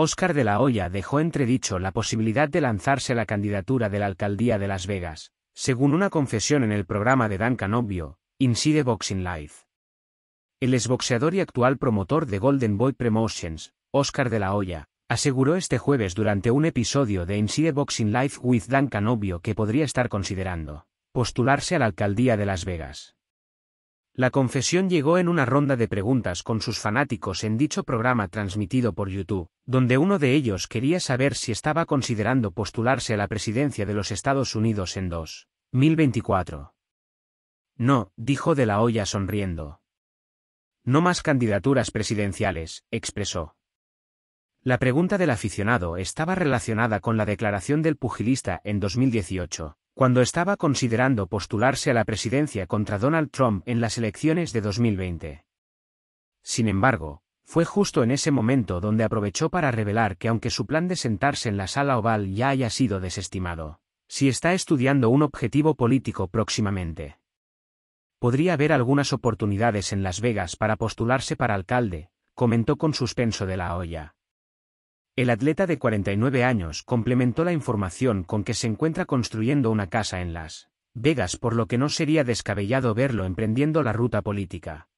Óscar de la Hoya dejó entredicho la posibilidad de lanzarse la candidatura de la alcaldía de Las Vegas, según una confesión en el programa de Dan Canovio, Inside Boxing Life. El exboxeador y actual promotor de Golden Boy Promotions, Óscar de la Hoya, aseguró este jueves durante un episodio de Inside Boxing Life with Dan Canovio que podría estar considerando postularse a la alcaldía de Las Vegas. La confesión llegó en una ronda de preguntas con sus fanáticos en dicho programa transmitido por YouTube donde uno de ellos quería saber si estaba considerando postularse a la presidencia de los Estados Unidos en 2024. No, dijo de la olla sonriendo. No más candidaturas presidenciales, expresó. La pregunta del aficionado estaba relacionada con la declaración del pugilista en 2018, cuando estaba considerando postularse a la presidencia contra Donald Trump en las elecciones de 2020. Sin embargo, fue justo en ese momento donde aprovechó para revelar que aunque su plan de sentarse en la sala oval ya haya sido desestimado, si está estudiando un objetivo político próximamente. Podría haber algunas oportunidades en Las Vegas para postularse para alcalde, comentó con suspenso de la olla. El atleta de 49 años complementó la información con que se encuentra construyendo una casa en Las Vegas por lo que no sería descabellado verlo emprendiendo la ruta política.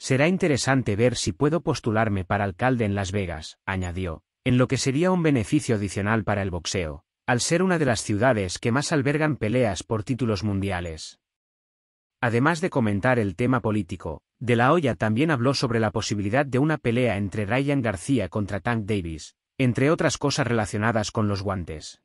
Será interesante ver si puedo postularme para alcalde en Las Vegas, añadió, en lo que sería un beneficio adicional para el boxeo, al ser una de las ciudades que más albergan peleas por títulos mundiales. Además de comentar el tema político, De la Hoya también habló sobre la posibilidad de una pelea entre Ryan García contra Tank Davis, entre otras cosas relacionadas con los guantes.